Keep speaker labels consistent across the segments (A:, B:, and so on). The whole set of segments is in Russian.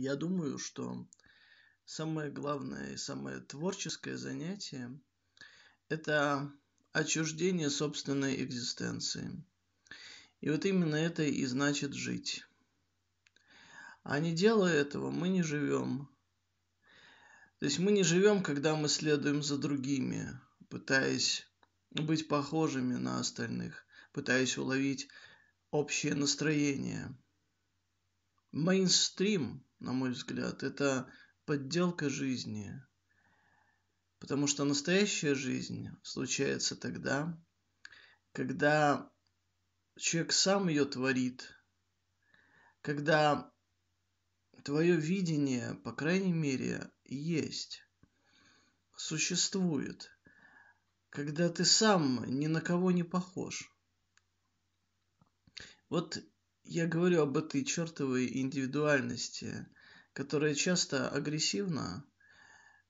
A: Я думаю, что самое главное и самое творческое занятие – это отчуждение собственной экзистенции. И вот именно это и значит жить. А не делая этого, мы не живем. То есть мы не живем, когда мы следуем за другими, пытаясь быть похожими на остальных, пытаясь уловить общее настроение. Мейнстрим на мой взгляд, это подделка жизни. Потому что настоящая жизнь случается тогда, когда человек сам ее творит, когда твое видение, по крайней мере, есть, существует, когда ты сам ни на кого не похож. Вот я говорю об этой чертовой индивидуальности, которая часто агрессивна,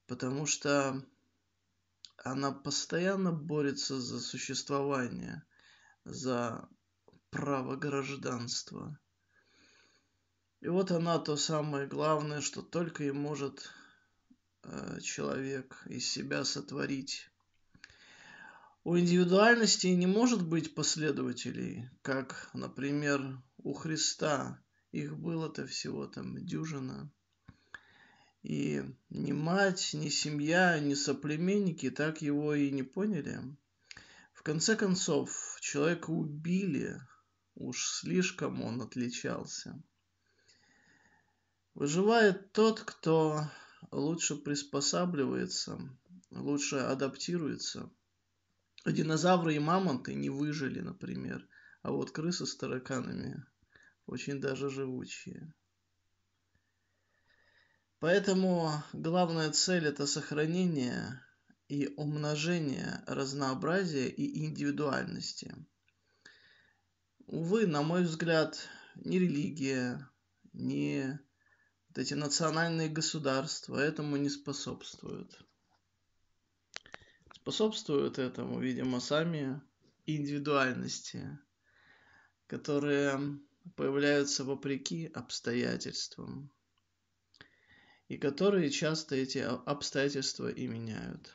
A: потому что она постоянно борется за существование, за право гражданства. И вот она то самое главное, что только и может э, человек из себя сотворить. У индивидуальности не может быть последователей, как, например, у Христа. Их было-то всего там дюжина. И ни мать, ни семья, ни соплеменники так его и не поняли. В конце концов, человека убили, уж слишком он отличался. Выживает тот, кто лучше приспосабливается, лучше адаптируется. Динозавры и мамонты не выжили, например, а вот крысы с тараканами очень даже живучие. Поэтому главная цель – это сохранение и умножение разнообразия и индивидуальности. Увы, на мой взгляд, ни религия, ни вот эти национальные государства этому не способствуют. Способствуют этому, видимо, сами индивидуальности, которые появляются вопреки обстоятельствам и которые часто эти обстоятельства и меняют